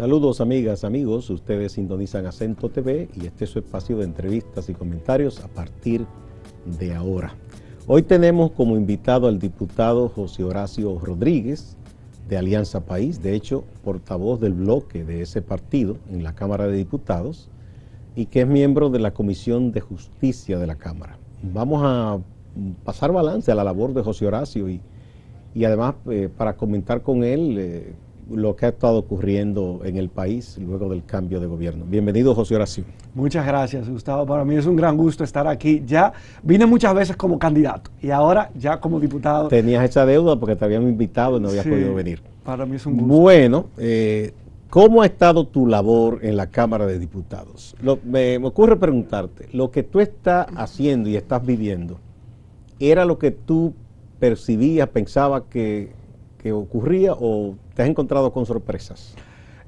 Saludos amigas, amigos, ustedes sintonizan Acento TV y este es su espacio de entrevistas y comentarios a partir de ahora. Hoy tenemos como invitado al diputado José Horacio Rodríguez de Alianza País, de hecho portavoz del bloque de ese partido en la Cámara de Diputados y que es miembro de la Comisión de Justicia de la Cámara. Vamos a pasar balance a la labor de José Horacio y, y además eh, para comentar con él... Eh, lo que ha estado ocurriendo en el país luego del cambio de gobierno. Bienvenido, José Horacio. Muchas gracias, Gustavo. Para mí es un gran gusto estar aquí. Ya vine muchas veces como candidato y ahora ya como diputado. Tenías esa deuda porque te habían invitado y no habías podido venir. Para mí es un gusto. Bueno, eh, ¿cómo ha estado tu labor en la Cámara de Diputados? me, ocurre preguntarte, lo que tú estás haciendo y estás viviendo, ¿era lo que tú percibías, pensabas que, que ocurría o ¿Te has encontrado con sorpresas?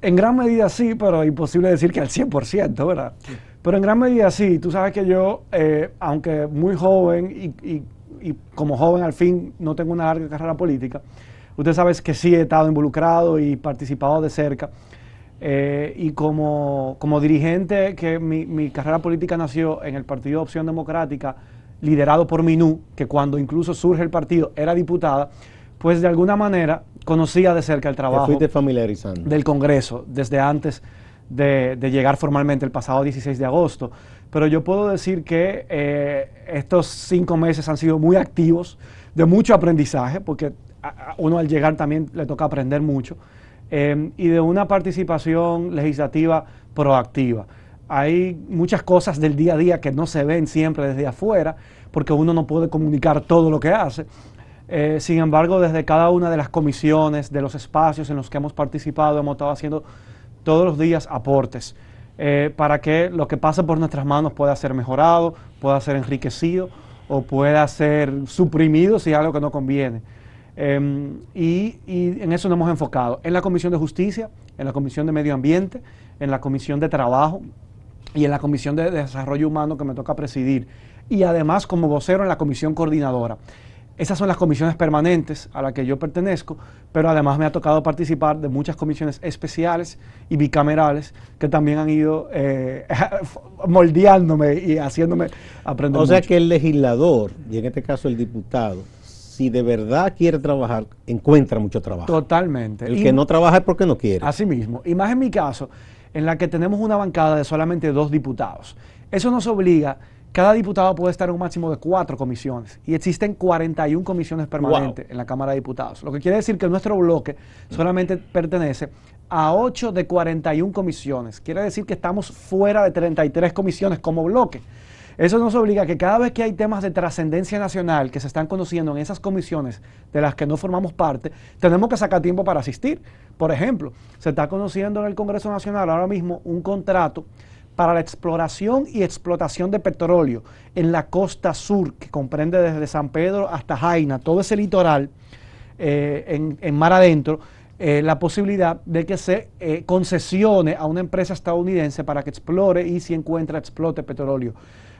En gran medida sí, pero imposible decir que al 100%, ¿verdad? Pero en gran medida sí. Tú sabes que yo, eh, aunque muy joven y, como joven al fin no tengo una larga carrera política, usted sabe que sí he estado involucrado y participado de cerca. Eh, y como, como, dirigente, que mi, mi, carrera política nació en el Partido de Opción Democrática, liderado por Minú, que cuando incluso surge el partido era diputada, pues de alguna manera conocía de cerca el trabajo. Del Congreso, desde antes de, llegar formalmente el pasado 16 de agosto. Pero yo puedo decir que eh, estos cinco meses han sido muy activos, de mucho aprendizaje, porque a, uno al llegar también le toca aprender mucho, em, y de una participación legislativa proactiva. Hay muchas cosas del día a día que no se ven siempre desde afuera, porque uno no puede comunicar todo lo que hace eh, sin embargo, desde cada una de las comisiones, de los espacios en los que hemos participado, hemos estado haciendo todos los días aportes eh, para que lo que pasa por nuestras manos pueda ser mejorado, pueda ser enriquecido o pueda ser suprimido si es algo que no conviene. Em, y, en eso nos hemos enfocado, en la Comisión de Justicia, en la Comisión de Medio Ambiente, en la Comisión de Trabajo y en la Comisión de Desarrollo Humano que me toca presidir. Y además como vocero en la Comisión Coordinadora. Esas son las comisiones permanentes a las que yo pertenezco, pero además me ha tocado participar de muchas comisiones especiales y bicamerales que también han ido eh, moldeándome y haciéndome aprender. O sea que el legislador, y en este caso el diputado, si de verdad quiere trabajar, encuentra mucho trabajo. Totalmente. El que no trabaja es porque no quiere. Así mismo. Y más en mi caso, en la que tenemos una bancada de solamente dos diputados. Eso nos obliga cada diputado puede estar en un máximo de cuatro comisiones y existen 41 comisiones permanentes en la Cámara de Diputados. Lo que quiere decir que nuestro bloque solamente pertenece a 8 de 41 comisiones. Quiere decir que estamos fuera de 33 comisiones como bloque. Eso nos obliga a que cada vez que hay temas de trascendencia nacional que se están conociendo en esas comisiones de las que no formamos parte, tenemos que sacar tiempo para asistir. Por ejemplo, se está conociendo en el Congreso Nacional ahora mismo un contrato para la exploración y explotación de petróleo en la costa sur, que comprende desde San Pedro hasta Jaina, todo ese litoral eh, en, mar adentro, eh, la posibilidad de que se eh, concesione a una empresa estadounidense para que explore y si encuentra explote petróleo.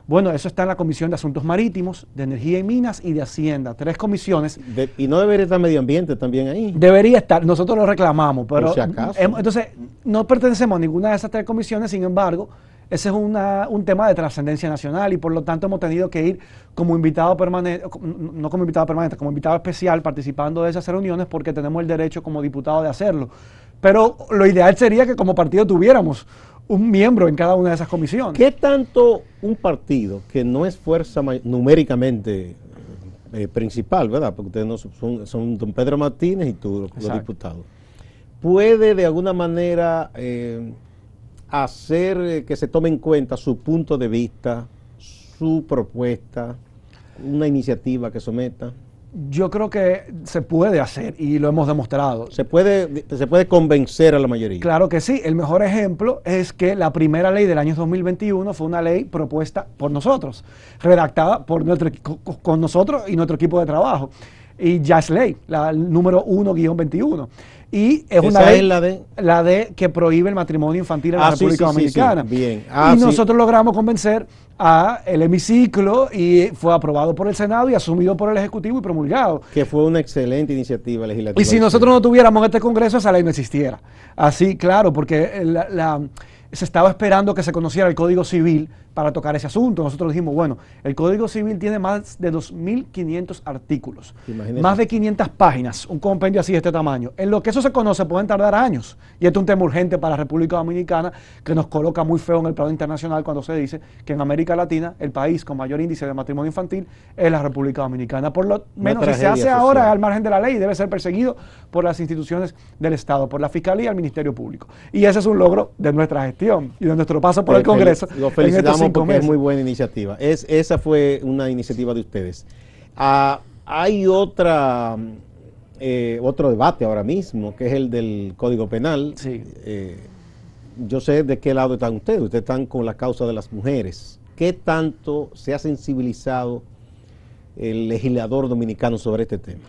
Bueno, eso está en la Comisión de Asuntos Marítimos, de Energía y Minas y de Hacienda. Tres comisiones. ¿Y no debería estar Medio Ambiente también ahí? Debería estar. Nosotros lo reclamamos, pero. acaso. Entonces, no pertenecemos a ninguna de esas tres comisiones, sin embargo. Ese es un tema de trascendencia nacional y por lo tanto hemos tenido que ir como invitado permanente, no como invitado permanente, como invitado especial participando de esas reuniones porque tenemos el derecho como diputado de hacerlo. Pero lo ideal sería que como partido tuviéramos un miembro en cada una de esas comisiones. ¿Qué tanto un partido que no es fuerza numéricamente eh, principal, verdad? Porque ustedes no son, don Pedro Martínez y tú, los diputados, puede de alguna manera eh, hacer eh, que se tome en cuenta su punto de vista, su propuesta, una iniciativa que someta? yo creo que se puede hacer y lo hemos demostrado. Se puede, se puede convencer a la mayoría. Claro que sí. El mejor ejemplo es que la primera ley del año 2021 fue una ley propuesta por nosotros, redactada por nuestro, con nosotros y nuestro equipo de trabajo. Y ya es ley, la número 1-21. Y es una ley, la, de... que prohíbe el matrimonio infantil en la ah, República Dominicana. y ah, nosotros logramos convencer a el hemiciclo y fue aprobado por el Senado y asumido por el Ejecutivo y promulgado. Que fue una excelente iniciativa legislativa. Y si nosotros no tuviéramos este Congreso, esa ley no existiera. Así, claro, porque eh, se estaba esperando que se conociera el Código Civil para tocar ese asunto. Nosotros dijimos, bueno, el Código Civil tiene más de 2.500 artículos, más de 500 páginas, un compendio así de este tamaño. En lo que eso se conoce pueden tardar años. Y este es un tema urgente para la República Dominicana que nos coloca muy feo en el plano internacional cuando se dice que en América Latina el país con mayor índice de matrimonio infantil es la República Dominicana. Por lo menos si se hace ahora al margen de la ley, debe ser perseguido por las instituciones del Estado, por la Fiscalía y el Ministerio Público. Y ese es un logro de nuestra gestión y de nuestro paso por pues el Congreso. Lo felicitamos porque es muy buena iniciativa. Es, esa fue una iniciativa de ustedes. Ah, hay otra, eh, otro debate ahora mismo, que es el del Código Penal. Eh, yo sé de qué lado están ustedes. Ustedes están con la causa de las mujeres. ¿Qué tanto se ha sensibilizado el legislador dominicano sobre este tema?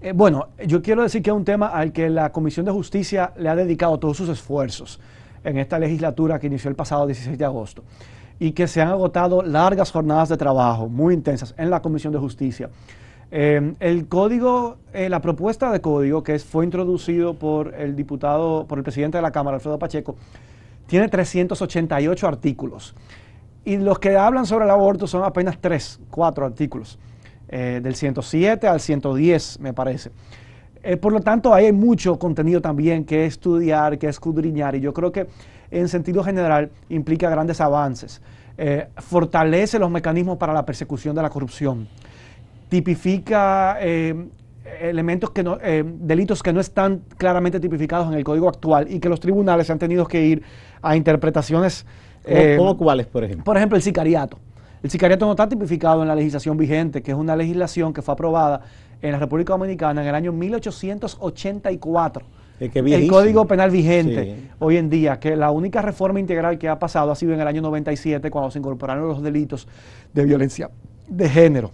Eh, bueno, yo quiero decir que es un tema al que la Comisión de Justicia le ha dedicado todos sus esfuerzos en esta legislatura que inició el pasado 16 de agosto y que se han agotado largas jornadas de trabajo, muy intensas, en la Comisión de Justicia. Em, el código, eh, la propuesta de código que fue introducido por el diputado, por el presidente de la Cámara, Alfredo Pacheco, tiene 388 artículos. Y los que hablan sobre el aborto son apenas tres, cuatro artículos, eh, del 107 al 110, me parece. Eh, por lo tanto, hay mucho contenido también que estudiar, que escudriñar, y yo creo que en sentido general implica grandes avances. Eh, fortalece los mecanismos para la persecución de la corrupción, tipifica eh, elementos que no, delitos que no están claramente tipificados en el código actual y que los tribunales han tenido que ir a interpretaciones. ¿Como cuáles, por ejemplo? Por ejemplo, el sicariato. El sicariato no está tipificado en la legislación vigente, que es una legislación que fue aprobada en la República Dominicana en el año 1884. El, Código Penal vigente hoy en día, que la única reforma integral que ha pasado ha sido en el año 97, cuando se incorporaron los delitos de violencia de género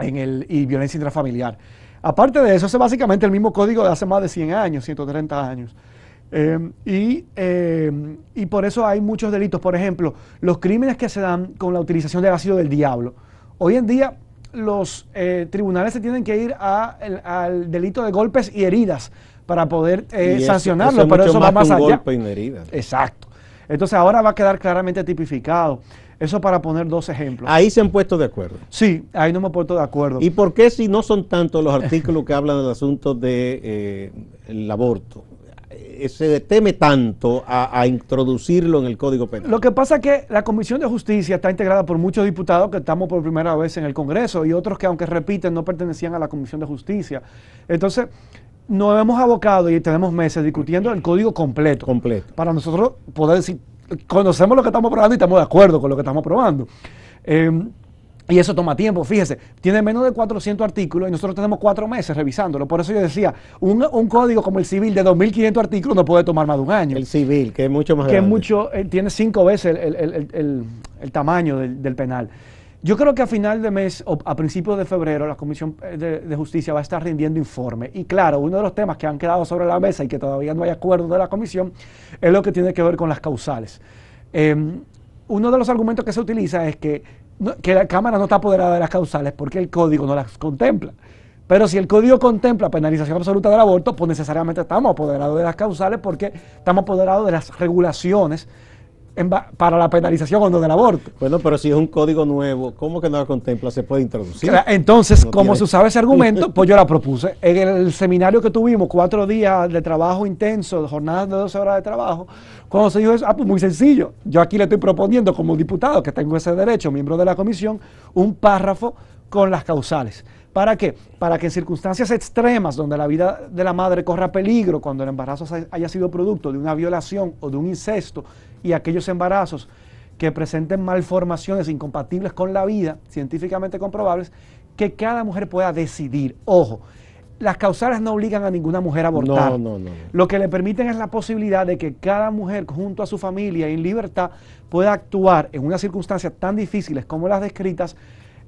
en el, y violencia intrafamiliar. Aparte de eso, es básicamente el mismo código de hace más de 100 años, 130 años. Em, y, em, y, por eso hay muchos delitos. Por ejemplo, los crímenes que se dan con la utilización del ácido del diablo. Hoy en día los eh, tribunales se tienen que ir al delito de golpes y heridas para poder eh, sancionarlo, pero eso va más allá. Golpe Exacto. Entonces ahora va a quedar claramente tipificado. Eso para poner dos ejemplos. Ahí se han puesto de acuerdo. Sí, ahí no me he puesto de acuerdo. ¿Y por qué si no son tantos los artículos que hablan del asunto del de, eh, el aborto? Eh, se teme tanto a, introducirlo en el Código Penal? Lo que pasa es que la Comisión de Justicia está integrada por muchos diputados que estamos por primera vez en el Congreso y otros que, aunque repiten, no pertenecían a la Comisión de Justicia. Entonces, nos hemos abocado y tenemos meses discutiendo el código completo. Completo. Para nosotros poder decir, conocemos lo que estamos probando y estamos de acuerdo con lo que estamos probando. Em, y eso toma tiempo, fíjese, tiene menos de 400 artículos y nosotros tenemos cuatro meses revisándolo. Por eso yo decía, un, código como el civil de 2.500 artículos no puede tomar más de un año. El civil, que es mucho más que grande. mucho, eh, tiene cinco veces el, tamaño del, penal. Yo creo que a final de mes o a principios de febrero la Comisión eh, de, Justicia va a estar rindiendo informe. Y claro, uno de los temas que han quedado sobre la mesa y que todavía no hay acuerdo de la Comisión es lo que tiene que ver con las causales. Em, uno de los argumentos que se utiliza es que que la Cámara no está apoderada de las causales porque el código no las contempla. Pero si el código contempla penalización absoluta del aborto, pues necesariamente estamos apoderados de las causales porque estamos apoderados de las regulaciones para la penalización o no del aborto. Bueno, pero si es un código nuevo, ¿cómo que no lo contempla? Se puede introducir. Entonces, como se usaba ese argumento, pues yo la propuse. En el seminario que tuvimos, cuatro días de trabajo intenso, jornadas de 12 horas de trabajo, cuando se dijo eso, ah, pues muy sencillo. Yo aquí le estoy proponiendo como diputado, que tengo ese derecho, miembro de la comisión, un párrafo con las causales. ¿Para qué? Para que en circunstancias extremas donde la vida de la madre corra peligro, cuando el embarazo haya sido producto de una violación o de un incesto, y aquellos embarazos que presenten malformaciones incompatibles con la vida, científicamente comprobables, que cada mujer pueda decidir. Ojo, las causales no obligan a ninguna mujer a abortar. No, no, no, Lo que le permiten es la posibilidad de que cada mujer, junto a su familia, y en libertad, pueda actuar en unas circunstancias tan difíciles como las descritas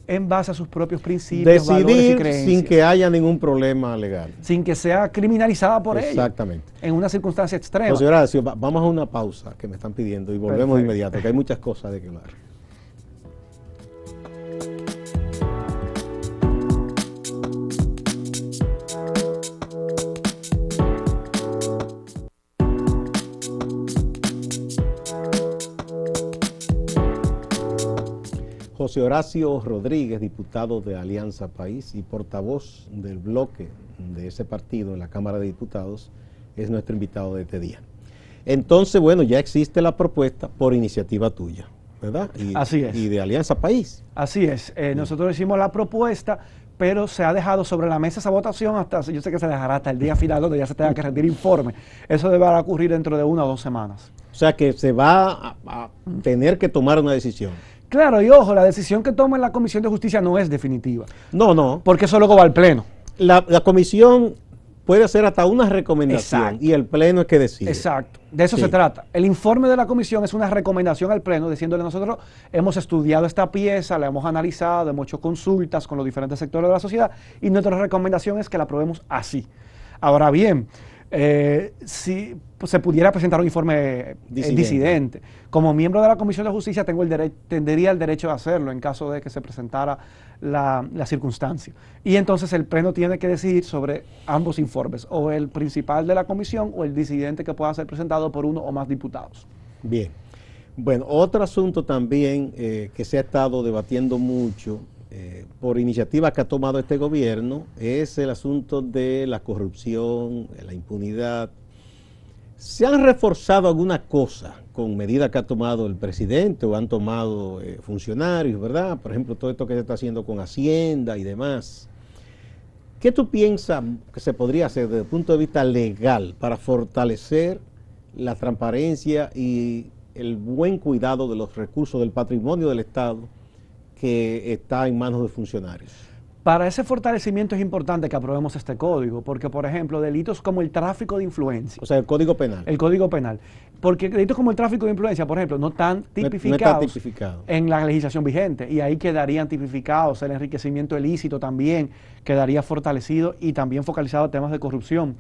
en base a sus propios principios, valores y creencias. sin que haya ningún problema legal. Sin que sea criminalizada por ello. Exactamente. en una circunstancia extrema. Pues vamos a una pausa que me están pidiendo y volvemos inmediato, que hay muchas cosas de que hablar. Horacio Rodríguez, diputado de Alianza País y portavoz del bloque de ese partido en la Cámara de Diputados, es nuestro invitado de este día. Entonces, bueno, ya existe la propuesta por iniciativa tuya, ¿verdad? Y, Así Y de Alianza País. Así es. Eh, nosotros hicimos la propuesta, pero se ha dejado sobre la mesa esa votación hasta, yo sé que se dejará hasta el día final donde ya se tenga que rendir informe. Eso deberá ocurrir dentro de una o dos semanas. O sea que se va a tener que tomar una decisión. Claro, y ojo, la decisión que toma la Comisión de Justicia no es definitiva. No, no. Porque eso luego va al Pleno. La, Comisión puede hacer hasta una recomendación y el Pleno es que decide. Exacto, de eso se trata. El informe de la Comisión es una recomendación al Pleno diciéndole nosotros hemos estudiado esta pieza, la hemos analizado, hemos hecho consultas con los diferentes sectores de la sociedad y nuestra recomendación es que la aprobemos así. Ahora bien, eh, si se pudiera presentar un informe eh, disidente. Como miembro de la Comisión de Justicia tengo el tendría el derecho de hacerlo en caso de que se presentara la, circunstancia. Y entonces el pleno tiene que decidir sobre ambos informes, o el principal de la comisión o el disidente que pueda ser presentado por uno o más diputados. Bien. Bueno, otro asunto también eh, que se ha estado debatiendo mucho eh, por iniciativas que ha tomado este gobierno es el asunto de la corrupción, la impunidad. ¿Se han reforzado alguna cosa con medidas que ha tomado el presidente o han tomado eh, funcionarios, verdad? Por ejemplo, todo esto que se está haciendo con Hacienda y demás. ¿Qué tú piensas que se podría hacer desde el punto de vista legal para fortalecer la transparencia y el buen cuidado de los recursos del patrimonio del Estado que está en manos de funcionarios. Para ese fortalecimiento es importante que aprobemos este código, porque por ejemplo, delitos como el tráfico de influencia. O sea, el código penal. El código penal. Porque delitos como el tráfico de influencia, por ejemplo, no están tipificados, en la legislación vigente. Y ahí quedarían tipificados el enriquecimiento ilícito también, quedaría fortalecido y también focalizado a temas de corrupción.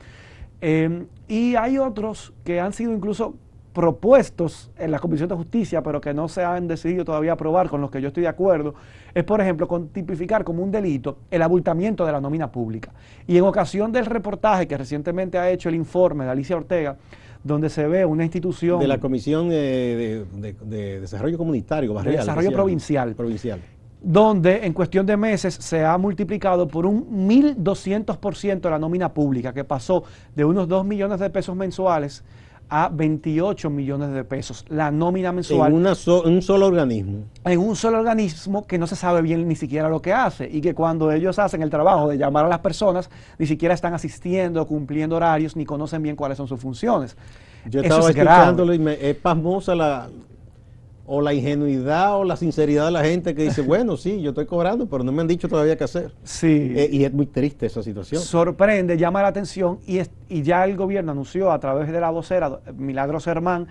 Em, y hay otros que han sido incluso propuestos en la Comisión de Justicia, pero que no se han decidido todavía aprobar, con los que yo estoy de acuerdo, es, por ejemplo, con tipificar como un delito el abultamiento de la nómina pública. Y en ocasión del reportaje que recientemente ha hecho el informe de Alicia Ortega, donde se ve una institución... De la Comisión eh, de, Desarrollo Comunitario, Barrial. Desarrollo Provincial. Provincial donde en cuestión de meses se ha multiplicado por un 1.200% la nómina pública, que pasó de unos 2 millones de pesos mensuales a 28 millones de pesos, la nómina mensual. En un solo organismo. En un solo organismo que no se sabe bien ni siquiera lo que hace y que cuando ellos hacen el trabajo de llamar a las personas, ni siquiera están asistiendo, cumpliendo horarios, ni conocen bien cuáles son sus funciones. Yo estaba y me es pasmosa la, o la ingenuidad o la sinceridad de la gente que dice, bueno, sí, yo estoy cobrando, pero no me han dicho todavía qué hacer. Sí. Eh, y es muy triste esa situación. Sorprende, llama la atención y, y ya el gobierno anunció a través de la vocera Milagros Hermán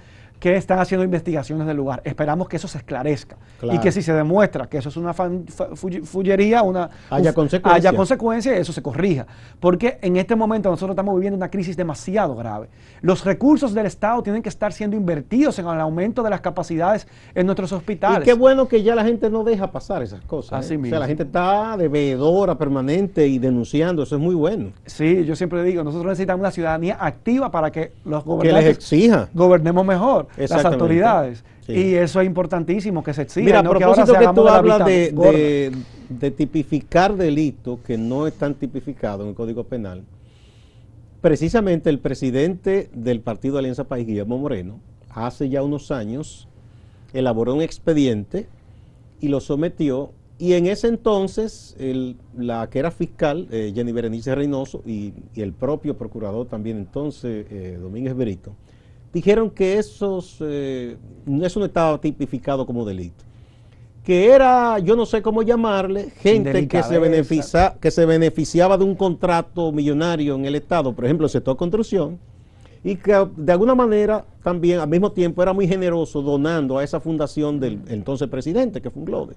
que están haciendo investigaciones del lugar. Esperamos que eso se esclarezca y que si se demuestra que eso es una fullería, una, haya, consecuencias consecuencia. haya eso se corrija. Porque en este momento nosotros estamos viviendo una crisis demasiado grave. Los recursos del Estado tienen que estar siendo invertidos en el aumento de las capacidades en nuestros hospitales. Y qué bueno que ya la gente no deja pasar esas cosas. ¿eh? O sea, la gente está devedora permanente y denunciando, eso es muy bueno. Sí, yo siempre digo, nosotros necesitamos una ciudadanía activa para que los les exija. gobernemos mejor las autoridades. Y eso es importantísimo que se exija. Mira, no a propósito que, tú hablas de, tipificar delitos que no están tipificados en el Código Penal, precisamente el presidente del Partido Alianza País, Guillermo Moreno, hace ya unos años elaboró un expediente y lo sometió. Y en ese entonces, la que era fiscal, eh, Jenny Berenice Reynoso, y, el propio procurador también entonces, eh, Domínguez Brito dijeron que esos, eh, eso no estaba tipificado como delito. Que era, yo no sé cómo llamarle, gente que se, beneficia, que se beneficiaba de un contrato millonario en el Estado, por ejemplo, el sector construcción, y que de alguna manera también al mismo tiempo era muy generoso donando a esa fundación del entonces presidente, que fue un globe.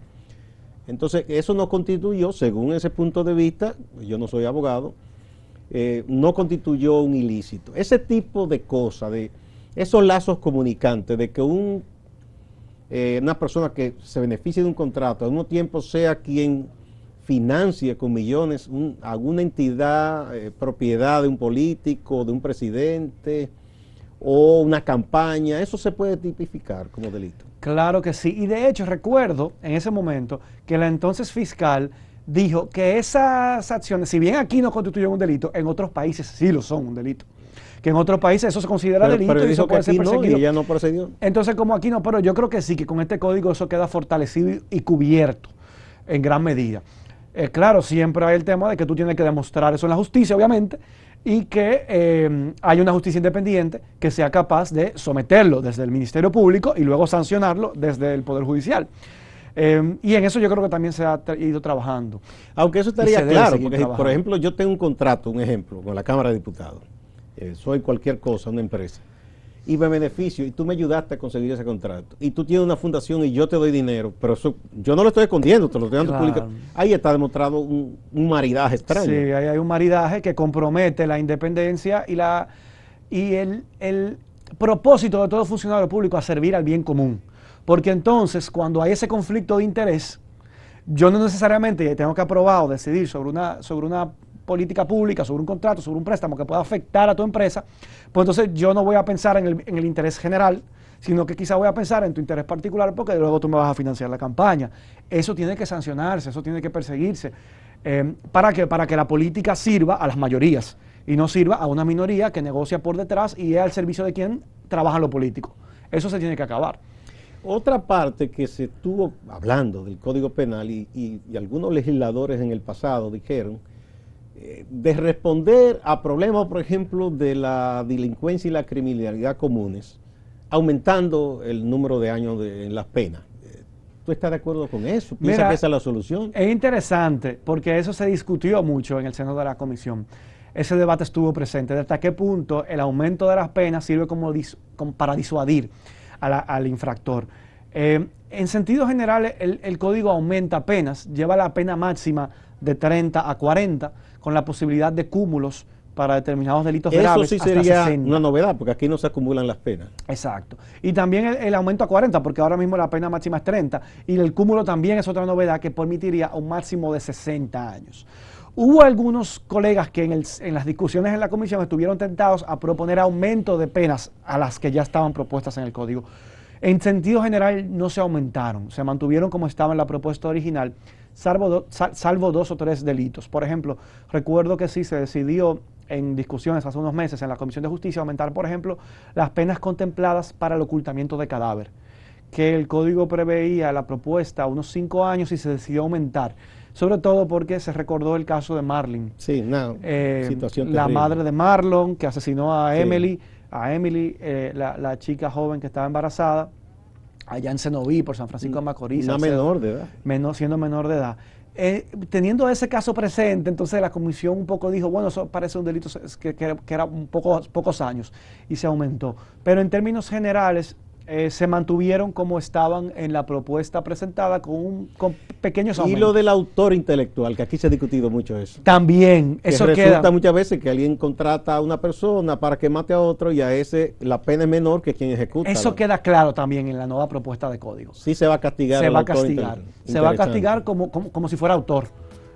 Entonces, eso no constituyó, según ese punto de vista, yo no soy abogado, eh, no constituyó un ilícito. Ese tipo de cosas, de esos lazos comunicantes de que eh, una persona que se beneficie de un contrato a un tiempo sea quien financie con millones alguna entidad, eh, propiedad de un político, de un presidente o una campaña, eso se puede tipificar como delito. Claro que sí, y de hecho recuerdo en ese momento que la entonces fiscal dijo que esas acciones, si bien aquí no constituyen un delito, en otros países sí lo son un delito que en otros países eso se considera delito y eso puede ser y no Entonces, como aquí no, pero yo creo que sí, que con este código eso queda fortalecido y cubierto en gran medida. Eh, claro, siempre hay el tema de que tú tienes que demostrar eso en la justicia, obviamente, y que eh, hay una justicia independiente que sea capaz de someterlo desde el Ministerio Público y luego sancionarlo desde el Poder Judicial. Eh, y en eso yo creo que también se ha ido trabajando. Aunque eso estaría claro, porque por ejemplo yo tengo un contrato, un ejemplo, con la Cámara de Diputados. Eh, soy cualquier cosa, una empresa, y me beneficio, y tú me ayudaste a conseguir ese contrato, y tú tienes una fundación y yo te doy dinero, pero yo no lo estoy escondiendo, te lo estoy dando público. Ahí está demostrado un, maridaje extraño. Sí, ahí hay un maridaje que compromete la independencia y, la, y el, el propósito de todo funcionario público a servir al bien común. Porque entonces, cuando hay ese conflicto de interés, yo no necesariamente tengo que aprobar o decidir sobre una, sobre una política pública, sobre un contrato, sobre un préstamo que pueda afectar a tu empresa, pues entonces yo no voy a pensar en el, interés general, sino que quizá voy a pensar en tu interés particular porque luego tú me vas a financiar la campaña. Eso tiene que sancionarse, eso tiene que perseguirse. Eh, ¿Para que Para que la política sirva a las mayorías y no sirva a una minoría que negocia por detrás y es al servicio de quien trabaja lo político. Eso se tiene que acabar. Otra parte que se estuvo hablando del Código Penal y algunos legisladores en el pasado dijeron eh, de responder a problemas, por ejemplo, de la delincuencia y la criminalidad comunes, aumentando el número de años en las penas. Eh, ¿Tú estás de acuerdo con eso? ¿Piensas que esa es la solución? Es interesante, porque eso se discutió mucho en el seno de la comisión. Ese debate estuvo presente. hasta qué punto el aumento de las penas sirve como, para disuadir al infractor? Eh, en sentido general, el, el código aumenta penas, lleva la pena máxima de 30 a 40 con la posibilidad de cúmulos para determinados delitos graves. Eso sí sería una novedad, porque aquí no se acumulan las penas. Exacto. Y también el, aumento a 40, porque ahora mismo la pena máxima es 30, y el cúmulo también es otra novedad que permitiría un máximo de 60 años. Hubo algunos colegas que en, en las discusiones en la comisión estuvieron tentados a proponer aumento de penas a las que ya estaban propuestas en el código. En sentido general no se aumentaron, se mantuvieron como estaba en la propuesta original salvo, salvo dos o tres delitos. Por ejemplo, recuerdo que sí se decidió en discusiones hace unos meses en la Comisión de Justicia aumentar, por ejemplo, las penas contempladas para el ocultamiento de cadáver, que el código preveía la propuesta unos cinco años y se decidió aumentar. Sobre todo porque se recordó el caso de Marlin. Sí, eh, La madre de Marlon, que asesinó a Emily, a Emily, eh, la chica joven que estaba embarazada, allá en Senoví por San Francisco de mm, Macorís. menor de edad. siendo menor de edad. Eh, teniendo ese caso presente, entonces la comisión un poco dijo, bueno, eso parece un delito que, era un poco, pocos años y se aumentó. Pero en términos generales, eh, se mantuvieron como estaban en la propuesta presentada con, un, con pequeños Y lo del autor intelectual, que aquí se ha discutido mucho eso. También, eso resulta queda. muchas veces que alguien contrata a una persona para que mate a otro y a ese la pena es menor que quien ejecuta. Eso queda claro también en la nueva propuesta de código. Sí se va a castigar. Se va a castigar. Se va a castigar como, como, si fuera autor.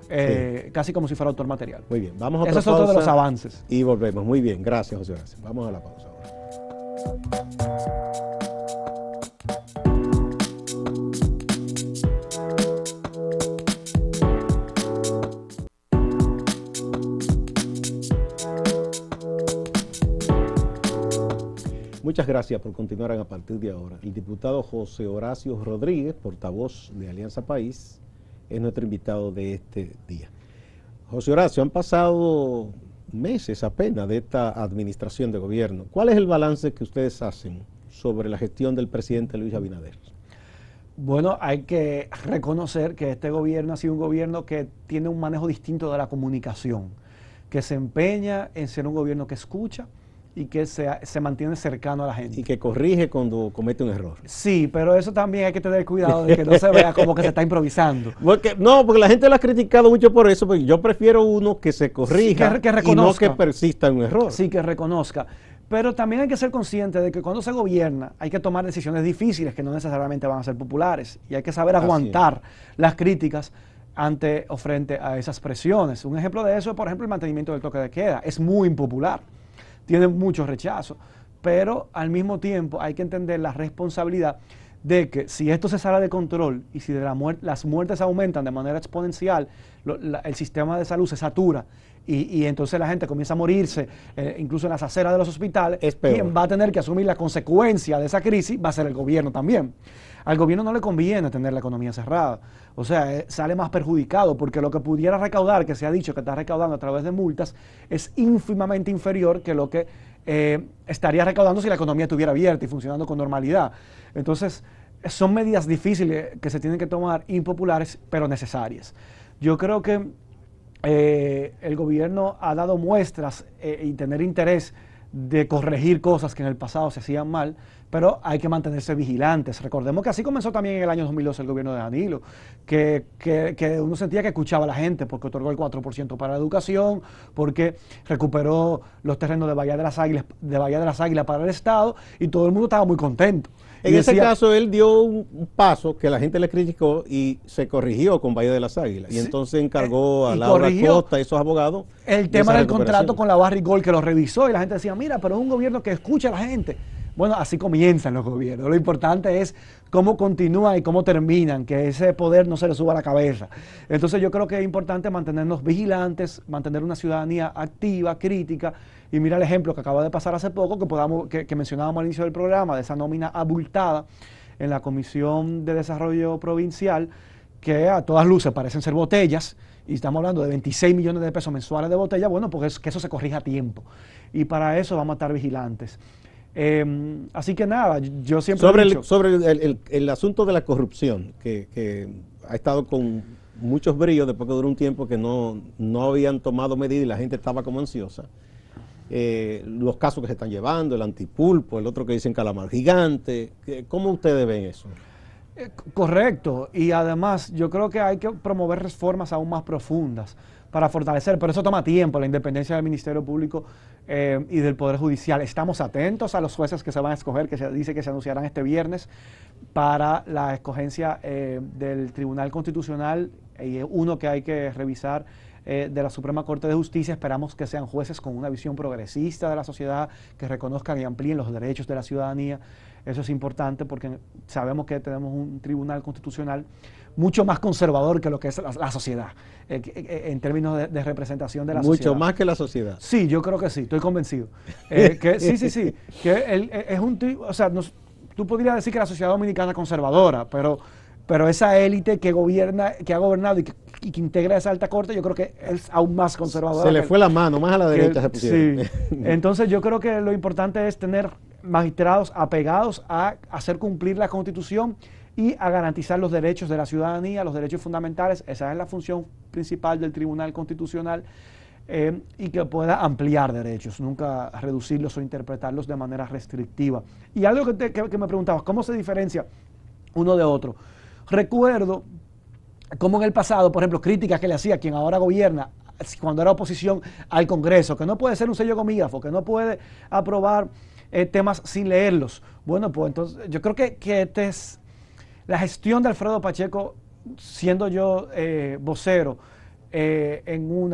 Eh, casi como si fuera autor material. Muy bien, vamos a otra Eso es otro de los avances. Y volvemos. Muy bien, gracias José Gracias. Vamos a la pausa ahora. Muchas gracias por continuar a partir de ahora. El diputado José Horacio Rodríguez, portavoz de Alianza País, es nuestro invitado de este día. José Horacio, han pasado meses apenas de esta administración de gobierno. ¿Cuál es el balance que ustedes hacen sobre la gestión del presidente Luis Abinader? Bueno, hay que reconocer que este gobierno ha sido un gobierno que tiene un manejo distinto de la comunicación, que se empeña en ser un gobierno que escucha, y que se, se, mantiene cercano a la gente. Y que corrige cuando comete un error. Sí, pero eso también hay que tener cuidado de que no se vea como que se está improvisando. no, porque la gente lo ha criticado mucho por eso, porque yo prefiero uno que se corrija y no que persista en un error. Sí, que reconozca. Pero también hay que ser consciente de que cuando se gobierna hay que tomar decisiones difíciles que no necesariamente van a ser populares y hay que saber aguantar las críticas ante o frente a esas presiones. Un ejemplo de eso es, por ejemplo, el mantenimiento del toque de queda. Es muy impopular tiene muchos rechazos. Pero al mismo tiempo hay que entender la responsabilidad de que si esto se sale de control y si las muertes aumentan de manera exponencial, el sistema de salud se satura y, entonces la gente comienza a morirse, eh, incluso en las aceras de los hospitales, quien va a tener que asumir la consecuencia de esa crisis va a ser el gobierno también. Al gobierno no le conviene tener la economía cerrada. O sea, eh, sale más perjudicado porque lo que pudiera recaudar, que se ha dicho que está recaudando a través de multas, es ínfimamente inferior que lo que eh, estaría recaudando si la economía estuviera abierta y funcionando con normalidad. Entonces, son medidas difíciles que se tienen que tomar, impopulares, pero necesarias. Yo creo que eh, el gobierno ha dado muestras y tener interés de corregir cosas que en el pasado se hacían mal, pero hay que mantenerse vigilantes. Recordemos que así comenzó también en el año 2012 el gobierno de Danilo, que, uno sentía que escuchaba a la gente porque otorgó el 4% para la educación, porque recuperó los terrenos de Bahía de las Águilas, de Bahía de las Águilas para el Estado y todo el mundo estaba muy contento. En ese caso, él dio un paso que la gente le criticó y se corrigió con Valle de las Águilas. Y entonces encargó eh, a Laura Costa y esos abogados. El tema del contrato con la Barry Gold que lo revisó y la gente decía, mira, pero es un gobierno que escucha a la gente. Bueno, así comienzan los gobiernos. Lo importante es cómo continúan y cómo terminan, que ese poder no se le suba a la cabeza. Entonces yo creo que es importante mantenernos vigilantes, mantener una ciudadanía activa, crítica. Y mira el ejemplo que acaba de pasar hace poco, que, podamos, que, mencionábamos al inicio del programa, de esa nómina abultada en la Comisión de Desarrollo Provincial, que a todas luces parecen ser botellas, y estamos hablando de 26 millones de pesos mensuales de botellas, bueno, pues es, que eso se corrija a tiempo. Y para eso vamos a estar vigilantes. Em, así que nada, yo siempre... Sobre, el, asunto de la corrupción, que, ha estado con muchos brillos después que duró un tiempo que no, no habían tomado medidas y la gente estaba como ansiosa. Eh, los casos que se están llevando, el antipulpo, el otro que dicen calamar gigante, ¿cómo ustedes ven eso? Eh, correcto, y además yo creo que hay que promover reformas aún más profundas para fortalecer, pero eso toma tiempo, la independencia del Ministerio Público eh, y del Poder Judicial. Estamos atentos a los jueces que se van a escoger, que se dice que se anunciarán este viernes para la escogencia eh, del Tribunal Constitucional y uno que hay que revisar de la Suprema Corte de Justicia. Esperamos que sean jueces con una visión progresista de la sociedad, que reconozcan y amplíen los derechos de la ciudadanía. Eso es importante porque sabemos que tenemos un tribunal constitucional mucho más conservador que lo que es la, sociedad, eh, eh, en términos de, representación de la sociedad. Mucho más que la sociedad. Sí, yo creo que sí, estoy convencido. Eh, sí, sí, sí, que es un, o sea, tú podrías decir que la sociedad dominicana es conservadora, pero, pero esa élite que gobierna, que ha gobernado y que, integra esa alta corte, yo creo que es aún más conservadora. Se le fue la mano, más a la derecha se Entonces yo creo que lo importante es tener magistrados apegados a hacer cumplir la constitución y a garantizar los derechos de la ciudadanía, los derechos fundamentales. Esa es la función principal del Tribunal Constitucional eh, y que pueda ampliar derechos, nunca reducirlos o interpretarlos de manera restrictiva. Y algo que, que, me preguntabas, ¿cómo se diferencia uno de otro? Recuerdo cómo en el pasado, por ejemplo, críticas que le hacía quien ahora gobierna cuando era oposición al Congreso, que no puede ser un sello comígrafo, que no puede aprobar eh, temas sin leerlos. Bueno, pues entonces yo creo que, que este es la gestión de Alfredo Pacheco, siendo yo eh, vocero eh, en un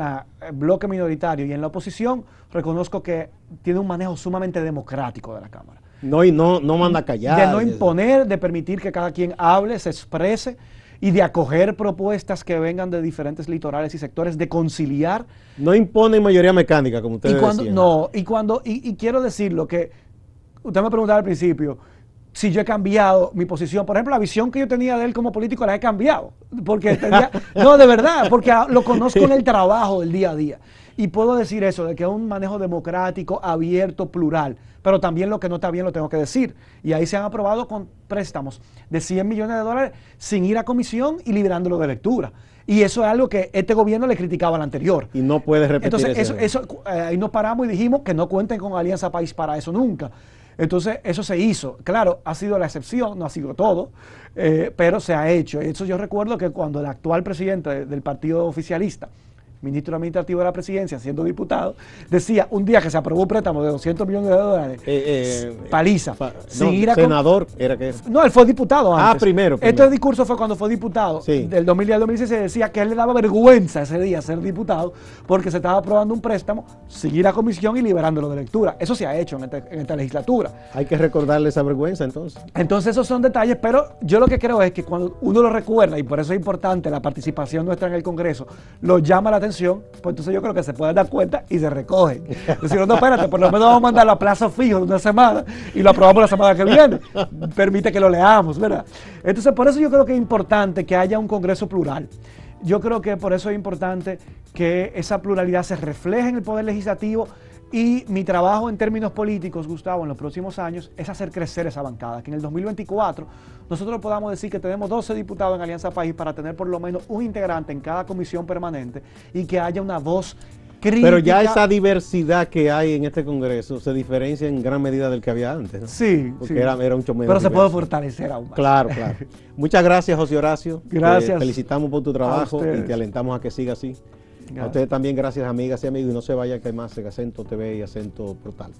bloque minoritario y en la oposición, reconozco que tiene un manejo sumamente democrático de la Cámara. No, y no, no manda callar. De no imponer, de permitir que cada quien hable, se exprese y de acoger propuestas que vengan de diferentes litorales y sectores, de conciliar. No impone mayoría mecánica, como ustedes y No, y cuando, y, y quiero decirlo, que usted me preguntaba al principio si yo he cambiado mi posición. Por ejemplo, la visión que yo tenía de él como político la he cambiado. Porque no, de verdad, porque lo conozco en el trabajo del día a día. Y puedo decir eso, de que es un manejo democrático, abierto, plural. Pero también lo que no está bien lo tengo que decir. Y ahí se han aprobado con préstamos de 100 millones de dólares sin ir a comisión y liberándolo de lectura. Y eso es algo que este gobierno le criticaba al anterior. Y no puede repetir. Entonces, eso, eso, eh, ahí nos paramos y dijimos que no cuenten con Alianza País para eso nunca. Entonces, eso se hizo. Claro, ha sido la excepción, no ha sido todo, eh, pero se ha hecho. eso yo recuerdo que cuando el actual presidente del partido oficialista, ministro administrativo de la presidencia, siendo diputado, decía un día que se aprobó un préstamo de 200 millones de dólares, eh, eh, paliza, senador era que No, él fue diputado ah, antes. Ah, primero. Este discurso fue cuando fue diputado. Del 2010 al 2016 se decía que él le daba vergüenza ese día ser diputado porque se estaba aprobando un préstamo seguir la a comisión y liberándolo de lectura. Eso se ha hecho en, este, en esta legislatura. Hay que recordarle esa vergüenza entonces. Entonces esos son detalles, pero yo lo que creo es que cuando uno lo recuerda, y por eso es importante la participación nuestra en el Congreso, lo llama la atención pues entonces yo creo que se pueden dar cuenta y se recogen. Decir, no, espérate, por lo menos vamos a mandarlo a plazo fijo de una semana y lo aprobamos la semana que viene. Permite que lo leamos, ¿verdad? Entonces, por eso yo creo que es importante que haya un Congreso plural. Yo creo que por eso es importante que esa pluralidad se refleje en el Poder Legislativo, y mi trabajo en términos políticos, Gustavo, en los próximos años es hacer crecer esa bancada, que en el 2024 nosotros podamos decir que tenemos 12 diputados en Alianza País para tener por lo menos un integrante en cada comisión permanente y que haya una voz Crítica. Pero ya esa diversidad que hay en este Congreso se diferencia en gran medida del que había antes, Sí, Porque Era, mucho menos. Pero se puede fortalecer aún más. Claro, claro. Muchas gracias, José Horacio. Gracias. Te felicitamos por tu trabajo y te alentamos a que siga así. A ustedes también, gracias amigas y amigos. Y no se vayan que hay más Acento TV y Acento Portal.